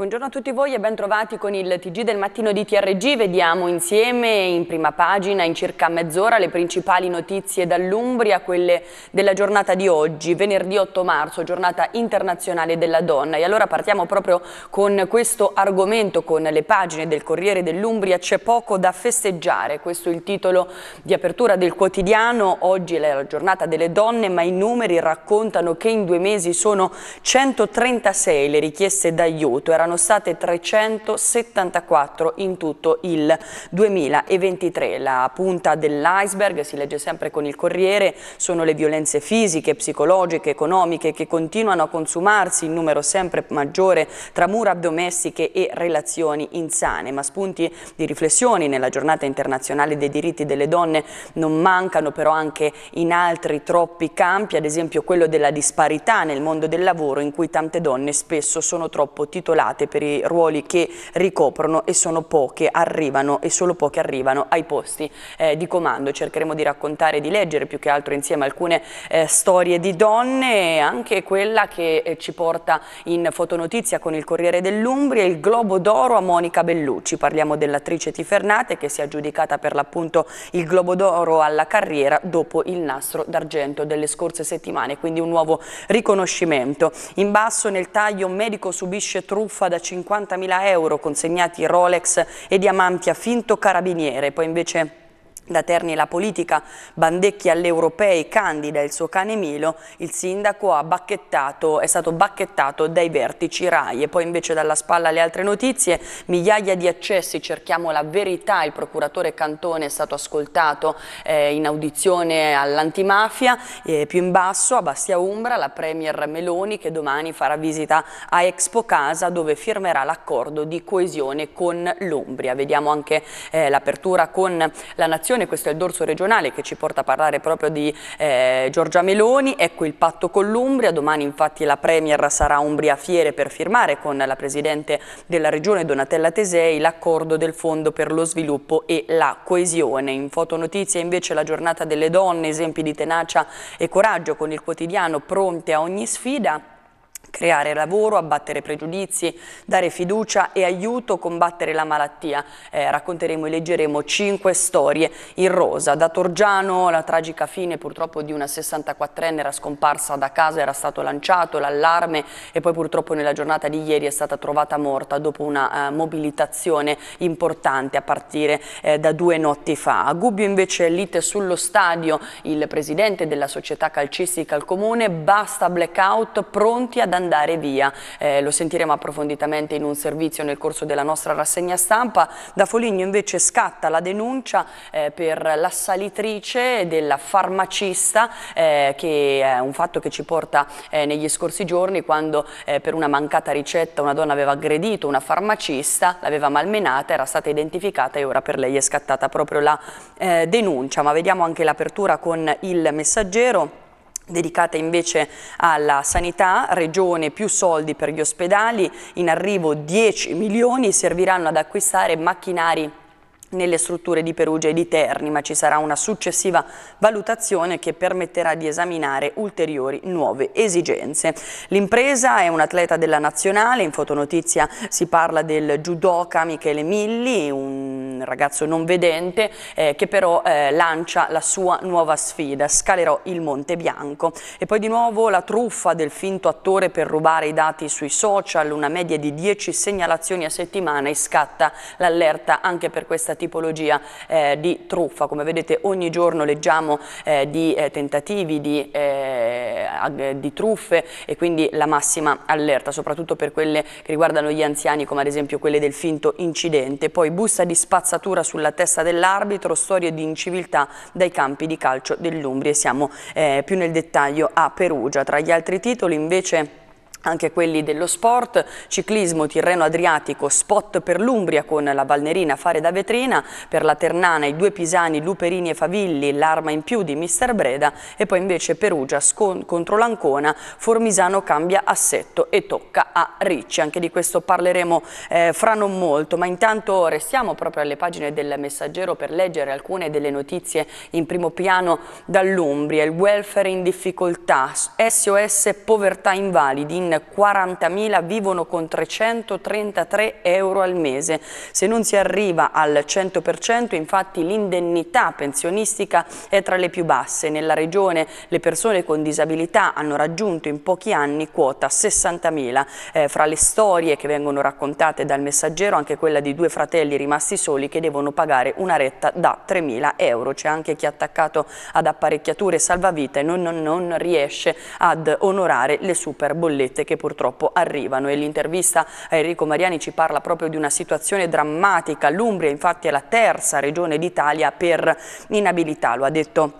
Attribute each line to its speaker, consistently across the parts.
Speaker 1: Buongiorno a tutti voi e ben trovati con il TG del mattino di TRG. Vediamo insieme in prima pagina in circa mezz'ora le principali notizie dall'Umbria, quelle della giornata di oggi, venerdì 8 marzo, giornata internazionale della donna. E allora partiamo proprio con questo argomento, con le pagine del Corriere dell'Umbria. C'è poco da festeggiare, questo è il titolo di apertura del quotidiano. Oggi è la giornata delle donne, ma i numeri raccontano che in due mesi sono 136 le richieste d'aiuto. Erano erano state 374 in tutto il 2023. La punta dell'iceberg, si legge sempre con il Corriere, sono le violenze fisiche, psicologiche, economiche che continuano a consumarsi in numero sempre maggiore tra mura domestiche e relazioni insane. Ma spunti di riflessioni nella giornata internazionale dei diritti delle donne non mancano però anche in altri troppi campi, ad esempio quello della disparità nel mondo del lavoro in cui tante donne spesso sono troppo titolate candidate per i ruoli che ricoprono e sono poche, arrivano e solo poche arrivano ai posti eh, di comando. Cercheremo di raccontare e di leggere più che altro insieme alcune eh, storie di donne, anche quella che eh, ci porta in fotonotizia con il Corriere dell'Umbria, il Globo d'Oro a Monica Bellucci. Parliamo dell'attrice Tifernate che si è aggiudicata per l'appunto il Globo d'Oro alla carriera dopo il nastro d'argento delle scorse settimane, quindi un nuovo riconoscimento. In basso nel taglio medico subisce truffa truffa da 50.000 euro consegnati Rolex e diamanti a finto carabiniere. Poi invece da Terni la politica, Bandecchi all'Europei, Candida il suo cane Milo, il sindaco è stato bacchettato dai vertici RAI e poi invece dalla spalla le altre notizie, migliaia di accessi, cerchiamo la verità, il procuratore Cantone è stato ascoltato eh, in audizione all'antimafia, più in basso a Bastia Umbra la Premier Meloni che domani farà visita a Expo Casa dove firmerà l'accordo di coesione con l'Umbria, vediamo anche eh, l'apertura con la nazione Commissione, questo è il dorso regionale che ci porta a parlare proprio di eh, Giorgia Meloni, ecco il patto con l'Umbria, domani infatti la Premier sarà a Umbria Fiere per firmare con la Presidente della Regione Donatella Tesei l'accordo del Fondo per lo Sviluppo e la Coesione. In fotonotizie invece la giornata delle donne, esempi di tenacia e coraggio con il quotidiano pronte a ogni sfida creare lavoro, abbattere pregiudizi, dare fiducia e aiuto a combattere la malattia. Eh, racconteremo e leggeremo cinque storie in rosa. Da Torgiano la tragica fine purtroppo di una 64enne era scomparsa da casa, era stato lanciato l'allarme e poi purtroppo nella giornata di ieri è stata trovata morta dopo una uh, mobilitazione importante a partire eh, da due notti fa. A Gubbio invece lite sullo stadio, il presidente della società calcistica al comune, basta blackout, pronti ad andare andare via. Eh, lo sentiremo approfonditamente in un servizio nel corso della nostra rassegna stampa. Da Foligno invece scatta la denuncia eh, per l'assalitrice della farmacista eh, che è un fatto che ci porta eh, negli scorsi giorni quando eh, per una mancata ricetta una donna aveva aggredito una farmacista, l'aveva malmenata, era stata identificata e ora per lei è scattata proprio la eh, denuncia. Ma vediamo anche l'apertura con il messaggero dedicata invece alla sanità, regione più soldi per gli ospedali, in arrivo 10 milioni serviranno ad acquistare macchinari nelle strutture di Perugia e di Terni, ma ci sarà una successiva valutazione che permetterà di esaminare ulteriori nuove esigenze. L'impresa è un atleta della nazionale, in fotonotizia si parla del judoka Michele Milli, un ragazzo non vedente eh, che però eh, lancia la sua nuova sfida, scalerò il Monte Bianco. E poi di nuovo la truffa del finto attore per rubare i dati sui social, una media di 10 segnalazioni a settimana e scatta l'allerta anche per questa tipologia eh, di truffa. Come vedete ogni giorno leggiamo eh, di eh, tentativi, di, eh, di truffe e quindi la massima allerta, soprattutto per quelle che riguardano gli anziani come ad esempio quelle del finto incidente. Poi busta di spazio spazzatura sulla testa dell'arbitro, storie di inciviltà dai campi di calcio dell'Umbria. Siamo eh, più nel dettaglio a Perugia. Tra gli altri titoli invece anche quelli dello sport, ciclismo Tirreno Adriatico, spot per l'Umbria con la balnerina Fare da vetrina, per la Ternana i due pisani Luperini e Favilli, l'arma in più di Mister Breda e poi invece Perugia contro l'Ancona, Formisano cambia assetto e tocca a Ricci, anche di questo parleremo eh, fra non molto, ma intanto restiamo proprio alle pagine del messaggero per leggere alcune delle notizie in primo piano dall'Umbria, il welfare in difficoltà, SOS povertà invalidi, in in 40.000 vivono con 333 euro al mese. Se non si arriva al 100% infatti l'indennità pensionistica è tra le più basse. Nella regione le persone con disabilità hanno raggiunto in pochi anni quota 60.000. Eh, fra le storie che vengono raccontate dal messaggero anche quella di due fratelli rimasti soli che devono pagare una retta da 3.000 euro. C'è anche chi è attaccato ad apparecchiature salvavita e non, non, non riesce ad onorare le super bollette viste che purtroppo arrivano e l'intervista a Enrico Mariani ci parla proprio di una situazione drammatica. L'Umbria infatti è la terza regione d'Italia per inabilità, lo ha detto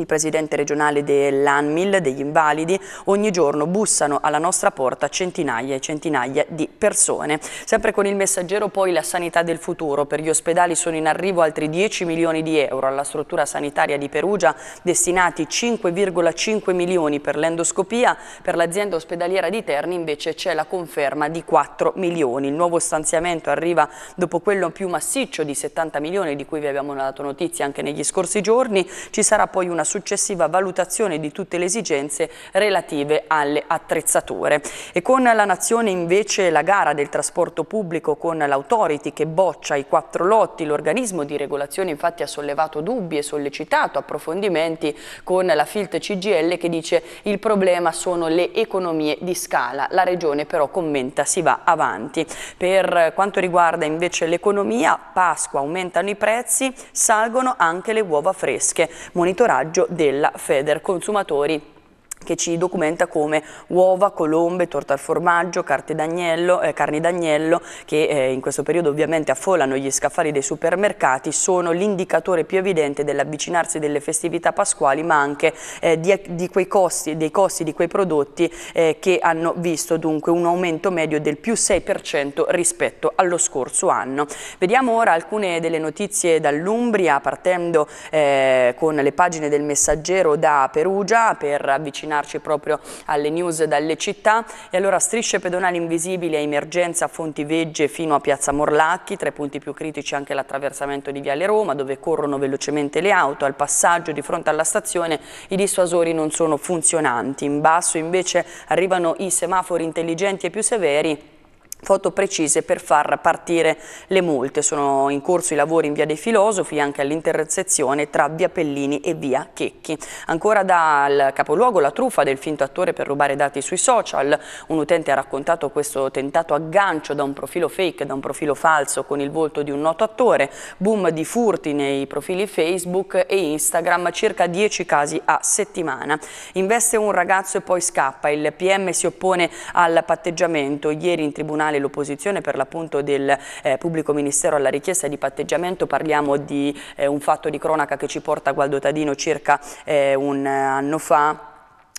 Speaker 1: il presidente regionale dell'ANMIL, degli invalidi, ogni giorno bussano alla nostra porta centinaia e centinaia di persone. Sempre con il messaggero poi la sanità del futuro. Per gli ospedali sono in arrivo altri 10 milioni di euro. Alla struttura sanitaria di Perugia destinati 5,5 milioni per l'endoscopia. Per l'azienda ospedaliera di Terni invece c'è la conferma di 4 milioni. Il nuovo stanziamento arriva dopo quello più massiccio di 70 milioni di cui vi abbiamo dato notizia anche negli scorsi giorni. Ci sarà poi una successiva valutazione di tutte le esigenze relative alle attrezzature. E con la Nazione invece la gara del trasporto pubblico con l'Autority che boccia i quattro lotti, l'organismo di regolazione infatti ha sollevato dubbi e sollecitato approfondimenti con la FILT CGL che dice il problema sono le economie di scala, la Regione però commenta si va avanti. Per quanto riguarda invece l'economia, Pasqua aumentano i prezzi, salgono anche le uova fresche. Monitoraggio monitoraggio della Feder Consumatori che ci documenta come uova, colombe, torta al formaggio, d'agnello, eh, carni d'agnello, che eh, in questo periodo ovviamente affollano gli scaffali dei supermercati, sono l'indicatore più evidente dell'avvicinarsi delle festività pasquali, ma anche eh, di, di costi, dei costi di quei prodotti eh, che hanno visto dunque un aumento medio del più 6% rispetto allo scorso anno. Vediamo ora alcune delle notizie dall'Umbria, partendo eh, con le pagine del messaggero da Perugia per avvicinare avvicinarci proprio alle news dalle città e allora strisce pedonali invisibili a emergenza Fonti Fontivegge fino a Piazza Morlacchi, tra i punti più critici anche l'attraversamento di Viale Roma dove corrono velocemente le auto, al passaggio di fronte alla stazione i dissuasori non sono funzionanti, in basso invece arrivano i semafori intelligenti e più severi foto precise per far partire le multe. Sono in corso i lavori in via dei Filosofi anche all'intersezione tra via Pellini e via Checchi. Ancora dal capoluogo la truffa del finto attore per rubare dati sui social. Un utente ha raccontato questo tentato aggancio da un profilo fake, da un profilo falso con il volto di un noto attore. Boom di furti nei profili Facebook e Instagram, circa 10 casi a settimana. Investe un ragazzo e poi scappa. Il PM si oppone al patteggiamento. Ieri in tribunale Comunale l'opposizione per l'appunto del eh, pubblico ministero alla richiesta di patteggiamento, parliamo di eh, un fatto di cronaca che ci porta a Gualdo Tadino circa eh, un eh, anno fa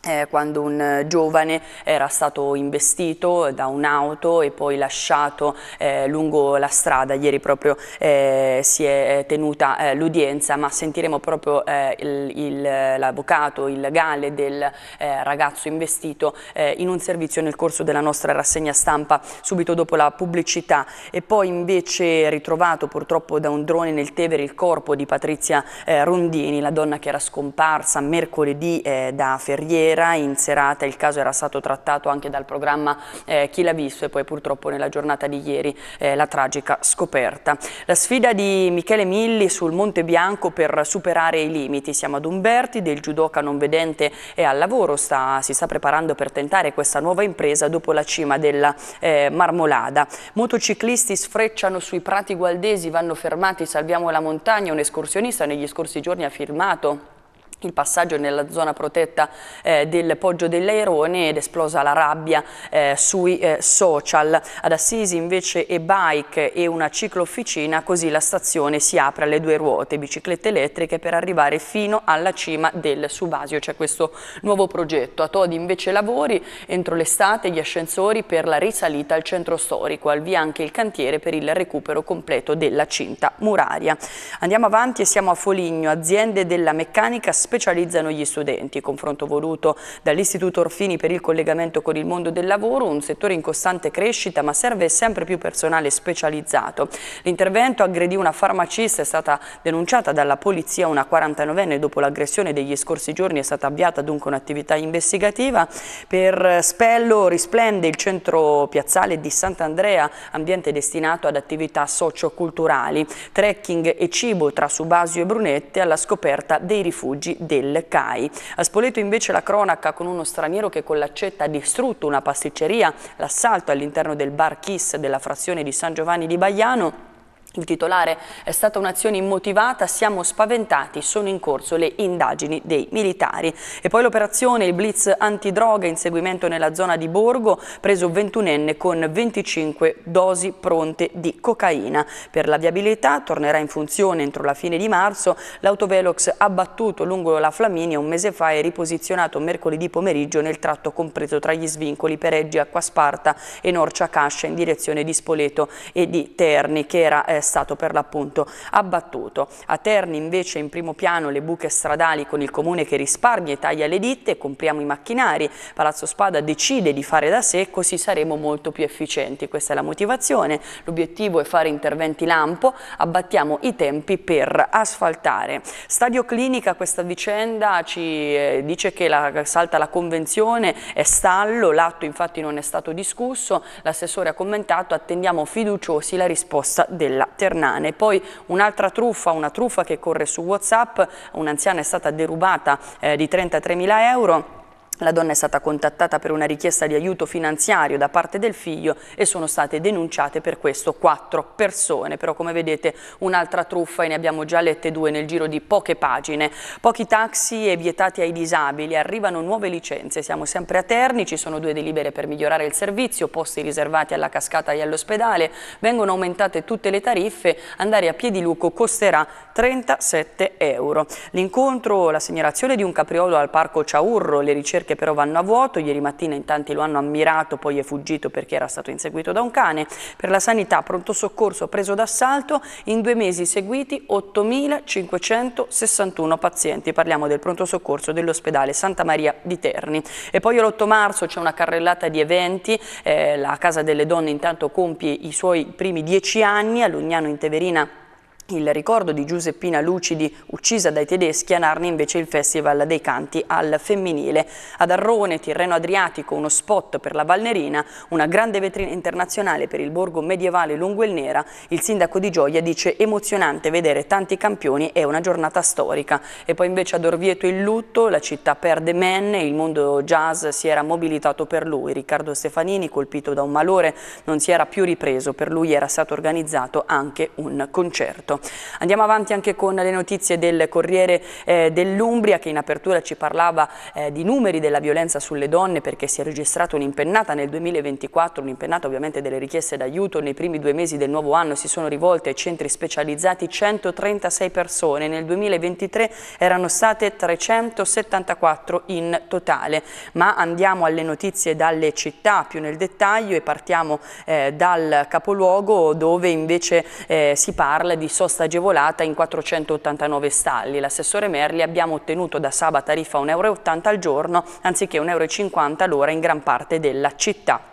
Speaker 1: eh, quando un eh, giovane era stato investito eh, da un'auto e poi lasciato lungo la strada. Ieri proprio si è tenuta l'udienza, ma sentiremo proprio l'avvocato, il, legale del ragazzo investito in un servizio nel corso della nostra rassegna stampa subito dopo la pubblicità. E poi invece ritrovato purtroppo da un drone nel Tevere il corpo di Patrizia Rondini, la donna che era scomparsa mercoledì da Ferriere sera in serata, il caso era stato trattato anche dal programma eh, Chi l'ha visto e poi purtroppo nella giornata di ieri eh, la tragica scoperta. La sfida di Michele Milli sul Monte Bianco per superare i limiti, siamo ad Umberti, del judoka non vedente è al lavoro, sta, si sta preparando per tentare questa nuova impresa dopo la cima della eh, Marmolada. Motociclisti sfrecciano sui prati gualdesi, vanno fermati, salviamo la montagna, un escursionista negli scorsi giorni ha firmato il passaggio nella zona protetta eh, del Poggio dell'Airone ed esplosa la rabbia eh, sui eh, social. Ad Assisi invece e-bike e una ciclofficina, così la stazione si apre alle due ruote, biciclette elettriche per arrivare fino alla cima del Subasio. C'è questo nuovo progetto. A Todi invece lavori entro l'estate gli ascensori per la risalita al centro storico, al via anche il cantiere per il recupero completo della cinta muraria. Andiamo avanti e siamo a Foligno, aziende della meccanica specializzano gli studenti. Confronto voluto dall'Istituto Orfini per il collegamento con il mondo del lavoro, un settore in costante crescita ma serve sempre più personale specializzato. L'intervento aggredì una farmacista, è stata denunciata dalla polizia una 49enne dopo l'aggressione degli scorsi giorni è stata avviata dunque un'attività investigativa. Per Spello risplende il centro piazzale di Sant'Andrea, ambiente destinato ad attività socioculturali, trekking e cibo tra Subasio e Brunette alla scoperta dei rifugi tecnici del CAI. A Spoleto invece la cronaca con uno straniero che con l'accetta ha distrutto una pasticceria, l'assalto all'interno del bar Kiss della frazione di San Giovanni di Baiano il titolare è stata un'azione immotivata, siamo spaventati, sono in corso le indagini dei militari. E poi l'operazione, il blitz antidroga, inseguimento nella zona di Borgo, preso 21enne con 25 dosi pronte di cocaina. Per la viabilità tornerà in funzione entro la fine di marzo l'autovelox abbattuto lungo la Flaminia un mese fa e riposizionato mercoledì pomeriggio nel tratto compreso tra gli svincoli Pereggi, Acquasparta e Norcia Cascia in direzione di Spoleto e di Terni, che era eh, è stato per l'appunto abbattuto. A Terni invece in primo piano le buche stradali con il comune che risparmia e taglia le ditte, compriamo i macchinari, Palazzo Spada decide di fare da sé, così saremo molto più efficienti. Questa è la motivazione, l'obiettivo è fare interventi lampo, abbattiamo i tempi per asfaltare. Stadio Clinica questa vicenda ci eh, dice che la, salta la convenzione, è stallo, l'atto infatti non è stato discusso, l'assessore ha commentato attendiamo fiduciosi la risposta della Ternane. Poi un'altra truffa, una truffa che corre su Whatsapp, un'anziana è stata derubata eh, di mila euro la donna è stata contattata per una richiesta di aiuto finanziario da parte del figlio e sono state denunciate per questo quattro persone. Però come vedete un'altra truffa e ne abbiamo già lette due nel giro di poche pagine. Pochi taxi e vietati ai disabili, arrivano nuove licenze, siamo sempre a Terni, ci sono due delibere per migliorare il servizio, posti riservati alla cascata e all'ospedale, vengono aumentate tutte le tariffe, andare a Piediluco costerà 37 euro. L'incontro, la segnalazione di un capriolo al parco Ciaurro, le ricerche che però vanno a vuoto, ieri mattina in tanti lo hanno ammirato, poi è fuggito perché era stato inseguito da un cane, per la sanità pronto soccorso preso d'assalto, in due mesi seguiti 8.561 pazienti, parliamo del pronto soccorso dell'ospedale Santa Maria di Terni. E poi l'8 marzo c'è una carrellata di eventi, eh, la Casa delle Donne intanto compie i suoi primi dieci anni, a Lugnano in Teverina il ricordo di Giuseppina Lucidi, uccisa dai tedeschi, a Narni invece il Festival dei Canti al femminile. Ad Arrone, Tirreno Adriatico, uno spot per la Valnerina, una grande vetrina internazionale per il borgo medievale lungo il Nera. Il sindaco di Gioia dice emozionante vedere tanti campioni, è una giornata storica. E poi invece ad Orvieto il lutto, la città perde men, il mondo jazz si era mobilitato per lui. Riccardo Stefanini, colpito da un malore, non si era più ripreso, per lui era stato organizzato anche un concerto. Andiamo avanti anche con le notizie del Corriere eh, dell'Umbria che in apertura ci parlava eh, di numeri della violenza sulle donne perché si è registrata un'impennata nel 2024, un'impennata ovviamente delle richieste d'aiuto. Nei primi due mesi del nuovo anno si sono rivolte ai centri specializzati 136 persone, nel 2023 erano state 374 in totale. Ma andiamo alle notizie dalle città più nel dettaglio e partiamo eh, dal capoluogo dove invece eh, si parla di sostanza imposta agevolata in 489 stalli. L'assessore Merli abbiamo ottenuto da Saba tariffa 1,80 euro al giorno anziché 1,50 euro all'ora in gran parte della città.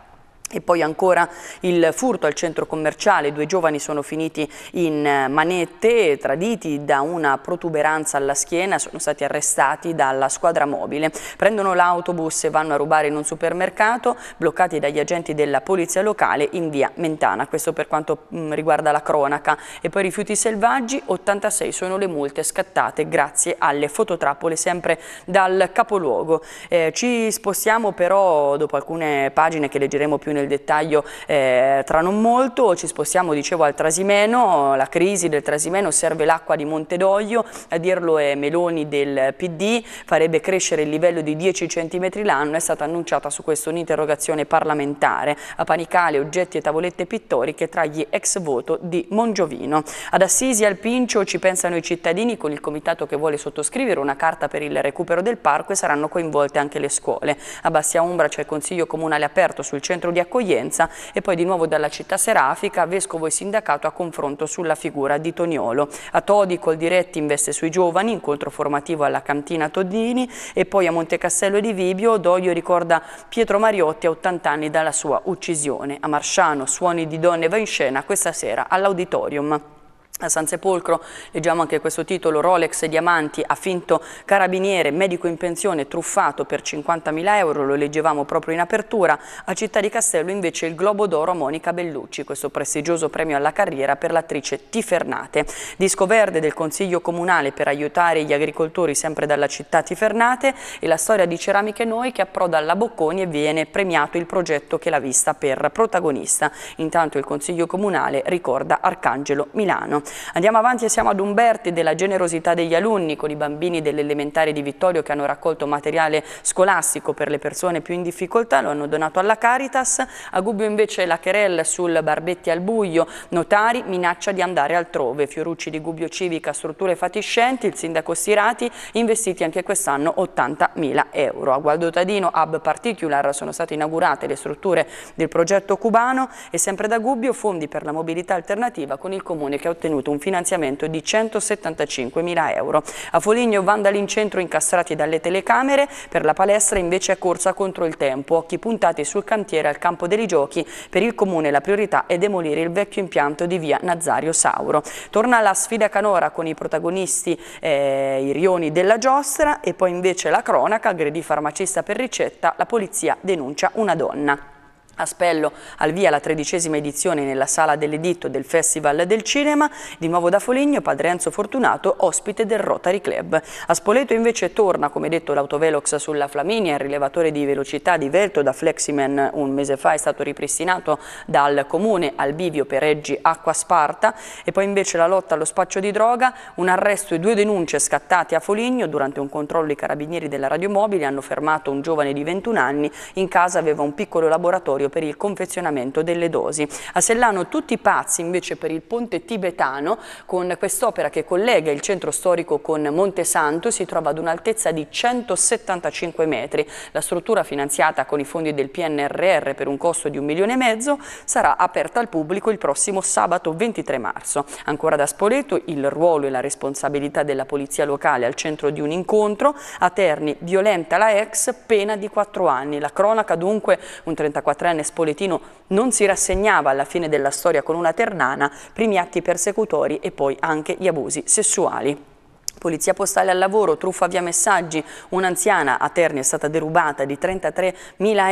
Speaker 1: E poi ancora il furto al centro commerciale, due giovani sono finiti in eh, manette, traditi da una protuberanza alla schiena, sono stati arrestati dalla squadra mobile. Prendono l'autobus e vanno a rubare in un supermercato, bloccati dagli agenti della polizia locale in via Mentana. Questo per quanto mm, riguarda la cronaca. E poi rifiuti selvaggi, 86 sono le multe scattate grazie alle fototrappole sempre dal capoluogo. Eh, ci spostiamo però dopo alcune pagine che leggeremo più in nel dettaglio eh, tra non molto, ci spostiamo dicevo al Trasimeno, la crisi del Trasimeno serve l'acqua di Montedoglio, a dirlo è Meloni del PD, farebbe crescere il livello di 10 cm l'anno, è stata annunciata su questo un'interrogazione parlamentare, a panicale oggetti e tavolette pittoriche tra gli ex voto di Mongiovino. Ad Assisi al Pincio ci pensano i cittadini con il comitato che vuole sottoscrivere una carta per il recupero del parco e saranno coinvolte anche le scuole. A Bassia Umbra c'è il Consiglio Comunale aperto sul centro di accoglienza accoglienza e poi di nuovo dalla città serafica, vescovo e sindacato a confronto sulla figura di Toniolo. A Todi col diretti investe sui giovani, incontro formativo alla cantina Todini e poi a Montecassello di Vibio Doglio ricorda Pietro Mariotti a 80 anni dalla sua uccisione. A Marciano, suoni di donne va in scena questa sera all'auditorium. A San Sepolcro leggiamo anche questo titolo Rolex Diamanti ha finto carabiniere, medico in pensione truffato per 50.000 euro, lo leggevamo proprio in apertura, a Città di Castello invece il Globo d'Oro a Monica Bellucci, questo prestigioso premio alla carriera per l'attrice Tifernate. Disco verde del Consiglio Comunale per aiutare gli agricoltori sempre dalla città Tifernate e la storia di Ceramiche Noi che approda alla Bocconi e viene premiato il progetto che l'ha vista per protagonista. Intanto il Consiglio Comunale ricorda Arcangelo Milano. Andiamo avanti e siamo ad Umberti della generosità degli alunni con i bambini dell'elementare di Vittorio che hanno raccolto materiale scolastico per le persone più in difficoltà, lo hanno donato alla Caritas. A Gubbio invece la querella sul Barbetti al buio, notari minaccia di andare altrove. Fiorucci di Gubbio Civica, strutture fatiscenti, il sindaco Sirati investiti anche quest'anno 80.000 euro. A Gualdo Tadino, hub particular, sono state inaugurate le strutture del progetto cubano e sempre da Gubbio fondi per la mobilità alternativa con il comune che ha ottenuto ottenuto un finanziamento di 175 mila euro. A Foligno vandali in centro incastrati dalle telecamere, per la palestra invece è corsa contro il tempo, occhi puntati sul cantiere al campo dei giochi, per il comune la priorità è demolire il vecchio impianto di via Nazario Sauro. Torna la sfida canora con i protagonisti eh, i rioni della giostra e poi invece la cronaca, aggredì farmacista per ricetta, la polizia denuncia una donna a Spello al via la tredicesima edizione nella sala dell'editto del Festival del Cinema, di nuovo da Foligno padre Enzo Fortunato ospite del Rotary Club. A Spoleto invece torna come detto l'autovelox sulla Flaminia, il rilevatore di velocità di Velto da Fleximan un mese fa è stato ripristinato dal comune al bivio per Acqua Sparta e poi invece la lotta allo spaccio di droga, un arresto e due denunce scattate a Foligno durante un controllo i carabinieri della radiomobile hanno fermato un giovane di 21 anni, in casa aveva un piccolo laboratorio necessario per il confezionamento delle dosi. A Sellano tutti pazzi invece per il ponte tibetano con quest'opera che collega il centro storico con Monte Santo si trova ad un'altezza di 175 metri. La struttura finanziata con i fondi del PNRR per un costo di un milione e mezzo sarà aperta al pubblico il prossimo sabato 23 marzo. Ancora da Spoleto il ruolo e la responsabilità della polizia locale al centro di un incontro. A Terni violenta la ex, pena di 4 anni. La cronaca dunque un 34enne anni Spoletino non si rassegnava alla fine della storia con una ternana, primi atti persecutori e poi anche gli abusi sessuali. Polizia postale al lavoro, truffa via messaggi, un'anziana a Terni è stata derubata di 33.000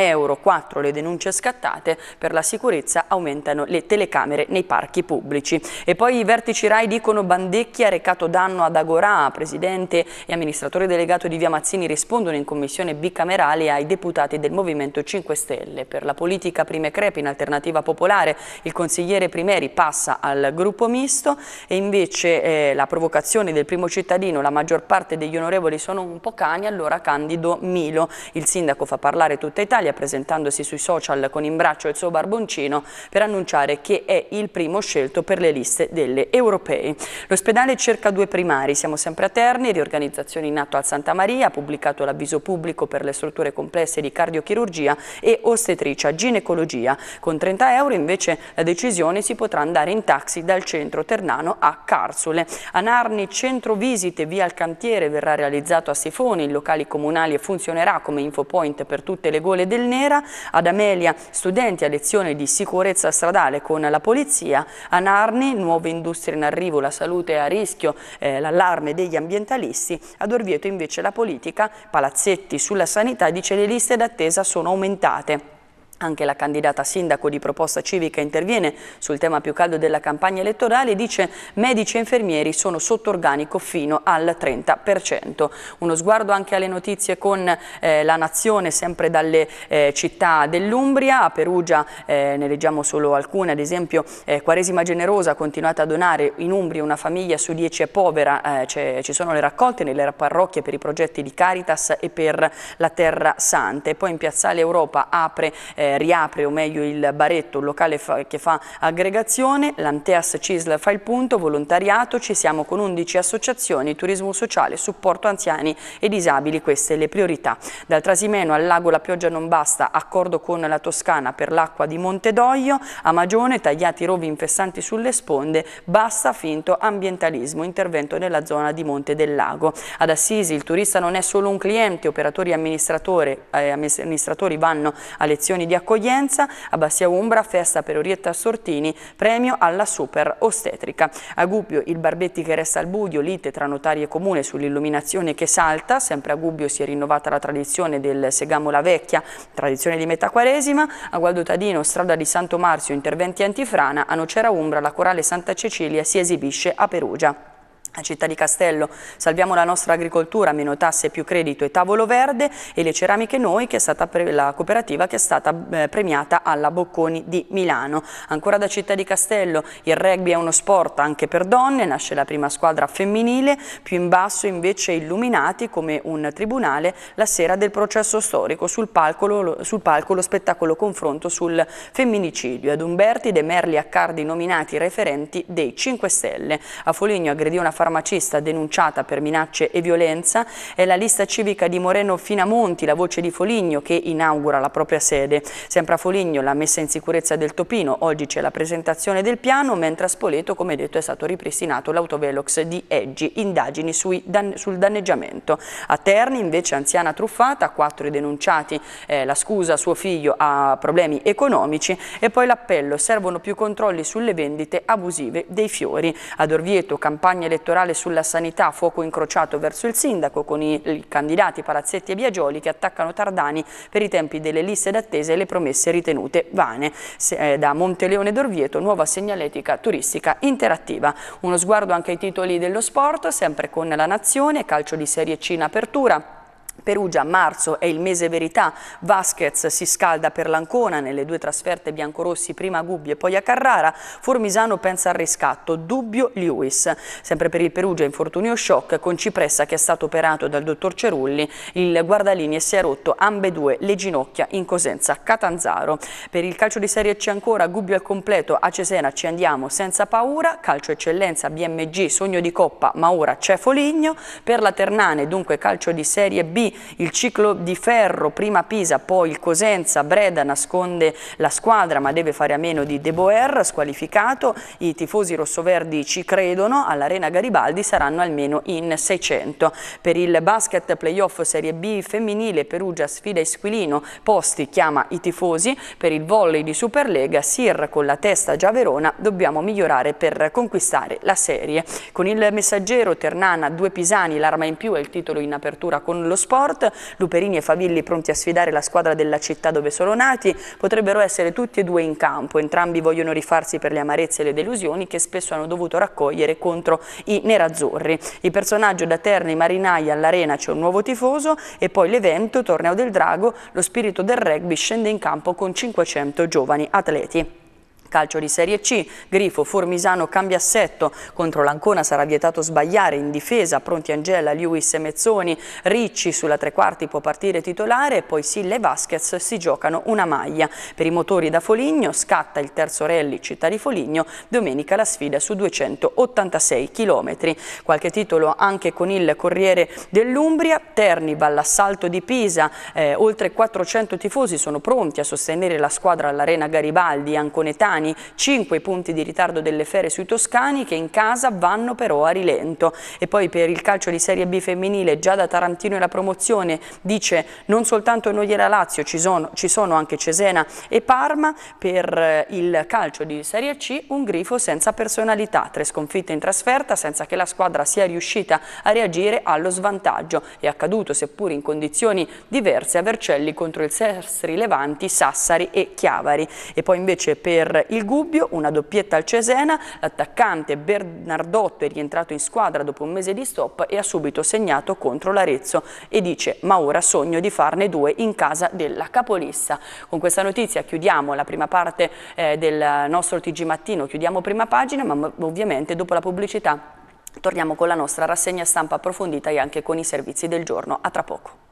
Speaker 1: euro, 4 le denunce scattate, per la sicurezza aumentano le telecamere nei parchi pubblici. E poi i vertici RAI dicono Bandecchi ha recato danno ad Agorà, presidente e amministratore delegato di Via Mazzini rispondono in commissione bicamerale ai deputati del Movimento 5 Stelle. Per la politica Prime Crepi in alternativa popolare il consigliere Primeri passa al gruppo misto e invece eh, la provocazione del primo cittadino cittadino, la maggior parte degli onorevoli sono un po' cani, allora Candido Milo. Il sindaco fa parlare tutta Italia presentandosi sui social con in braccio il suo barboncino per annunciare che è il primo scelto per le liste delle europee. L'ospedale cerca due primari, siamo sempre a Terni, riorganizzazione in atto al Santa Maria, ha pubblicato l'avviso pubblico per le strutture complesse di cardiochirurgia e ostetricia ginecologia. Con 30 euro invece la decisione si potrà andare in taxi dal centro ternano a Carsule. A Narni Centro Visita visite via al cantiere verrà realizzato a Sifoni, in locali comunali e funzionerà come infopoint per tutte le gole del Nera. Ad Amelia studenti a lezione di sicurezza stradale con la polizia. A Narni nuove industrie in arrivo, la salute è a rischio, eh, l'allarme degli ambientalisti. Ad Orvieto invece la politica, palazzetti sulla sanità dice le liste d'attesa sono aumentate. Anche la candidata sindaco di proposta civica interviene sul tema più caldo della campagna elettorale e dice medici e infermieri sono sotto organico fino al 30%. Uno sguardo anche alle notizie con eh, la nazione sempre dalle eh, città dell'Umbria, a Perugia eh, ne leggiamo solo alcune, ad esempio eh, Quaresima Generosa ha continuato a donare in Umbria una famiglia su 10 è povera, eh, ci sono le raccolte nelle parrocchie per i progetti di Caritas e per la Terra Santa e poi in Piazzale Europa apre eh, eh, riapre o meglio il baretto, un locale fa, che fa aggregazione, l'Anteas CISL fa il punto, volontariato, ci siamo con 11 associazioni, turismo sociale, supporto anziani e disabili, queste le priorità. Dal Trasimeno al lago la pioggia non basta, accordo con la Toscana per l'acqua di Montedoglio, a Magione tagliati rovi infestanti sulle sponde, basta finto ambientalismo, intervento nella zona di Monte del Lago. Ad Assisi il turista non è solo un cliente, operatori e eh, amministratori vanno a lezioni di accoglienza a Bassia Umbra, festa per Orietta Sortini, premio alla super ostetrica. A Gubbio il Barbetti che resta al buio, lite tra notari e comune sull'illuminazione che salta, sempre a Gubbio si è rinnovata la tradizione del Segamo la Vecchia, tradizione di metà quaresima, a Gualdo Tadino, strada di Santo Marzio, interventi antifrana, a Nocera Umbra la corale Santa Cecilia si esibisce a Perugia. A Città di Castello salviamo la nostra agricoltura, meno tasse, più credito e tavolo verde e le ceramiche noi, che è stata la cooperativa che è stata eh, premiata alla Bocconi di Milano. Ancora da Città di Castello il rugby è uno sport anche per donne, nasce la prima squadra femminile, più in basso invece illuminati come un tribunale la sera del processo storico, sul palco, sul palco lo spettacolo confronto sul femminicidio. Ad Umberti De Merli e Accardi nominati referenti dei 5 Stelle. A Foligno aggredì una farmacia farmacista denunciata per minacce e violenza e la lista civica di Moreno Finamonti, la voce di Foligno, che inaugura la propria sede. Sempre a Foligno la messa in sicurezza del Topino, oggi c'è la presentazione del piano, mentre a Spoleto, come detto, è stato ripristinato l'autovelox di Eggi, indagini dan sul danneggiamento. A Terni, invece, anziana truffata, quattro denunciati, eh, la scusa suo figlio ha problemi economici e poi l'appello, servono più controlli sulle vendite abusive dei fiori. Ad Orvieto, campagna elettorale elettorale sulla sanità, fuoco incrociato verso il sindaco con i candidati Palazzetti e Biagioli che attaccano Tardani per i tempi delle liste d'attesa e le promesse ritenute vane. Eh, da Monteleone d'Orvieto, nuova segnaletica turistica interattiva. Uno sguardo anche ai titoli dello sport, sempre con la Nazione, calcio di Serie C in apertura. Perugia, marzo è il mese verità, Vasquez si scalda per l'Ancona nelle due trasferte biancorossi, prima a Gubbio e poi a Carrara, Formisano pensa al riscatto, dubbio Lewis. Sempre per il Perugia infortunio shock con Cipressa che è stato operato dal dottor Cerulli, il guardalinee si è rotto ambedue le ginocchia in Cosenza Catanzaro. Per il calcio di Serie C ancora Gubbio al completo, a Cesena ci andiamo senza paura, calcio eccellenza, BMG, sogno di coppa, ma ora c'è Foligno. Per la Ternane dunque calcio di Serie B, il ciclo di ferro, prima Pisa, poi il Cosenza, Breda nasconde la squadra ma deve fare a meno di De Boer, squalificato, i tifosi rossoverdi ci credono, all'Arena Garibaldi saranno almeno in 600. Per il basket playoff Serie B femminile Perugia sfida Esquilino, Posti chiama i tifosi, per il volley di Superlega Sir con la testa già Verona dobbiamo migliorare per conquistare la serie. Con il messaggero Ternana, due pisani, l'arma in più è il titolo in apertura con lo sport sport, Luperini e Favilli pronti a sfidare la squadra della città dove sono nati, potrebbero essere tutti e due in campo, entrambi vogliono rifarsi per le amarezze e le delusioni che spesso hanno dovuto raccogliere contro i nerazzurri. Il personaggio da Terni Marinai all'Arena c'è un nuovo tifoso e poi l'evento, Torneo del Drago, lo spirito del rugby scende in campo con 500 giovani atleti. Calcio di Serie C, Grifo, Formisano cambia assetto, contro l'Ancona sarà vietato sbagliare in difesa, pronti Angela, Lewis e Mezzoni, Ricci sulla tre quarti può partire titolare poi Silla e Vasquez si giocano una maglia. Per i motori da Foligno scatta il terzo rally Città di Foligno, domenica la sfida su 286 km. Qualche titolo anche con il Corriere dell'Umbria, Terni va all'assalto di Pisa, eh, oltre 400 tifosi sono pronti a sostenere la squadra all'Arena Garibaldi, Anconetani, romani, 5 punti di ritardo delle fere sui toscani che in casa vanno però a rilento. E poi per il calcio di Serie B femminile, già da Tarantino e la promozione, dice non soltanto noi e Lazio, ci sono, ci sono anche Cesena e Parma. Per eh, il calcio di Serie C un grifo senza personalità, tre sconfitte in trasferta senza che la squadra sia riuscita a reagire allo svantaggio. È accaduto, seppur in condizioni diverse, a Vercelli contro il Sestri Levanti, Sassari e Chiavari. E poi invece per il Gubbio, una doppietta al Cesena, l'attaccante Bernardotto è rientrato in squadra dopo un mese di stop e ha subito segnato contro l'Arezzo e dice ma ora sogno di farne due in casa della capolista. Con questa notizia chiudiamo la prima parte eh, del nostro TG Mattino, chiudiamo prima pagina ma ovviamente dopo la pubblicità torniamo con la nostra rassegna stampa approfondita e anche con i servizi del giorno. A tra poco.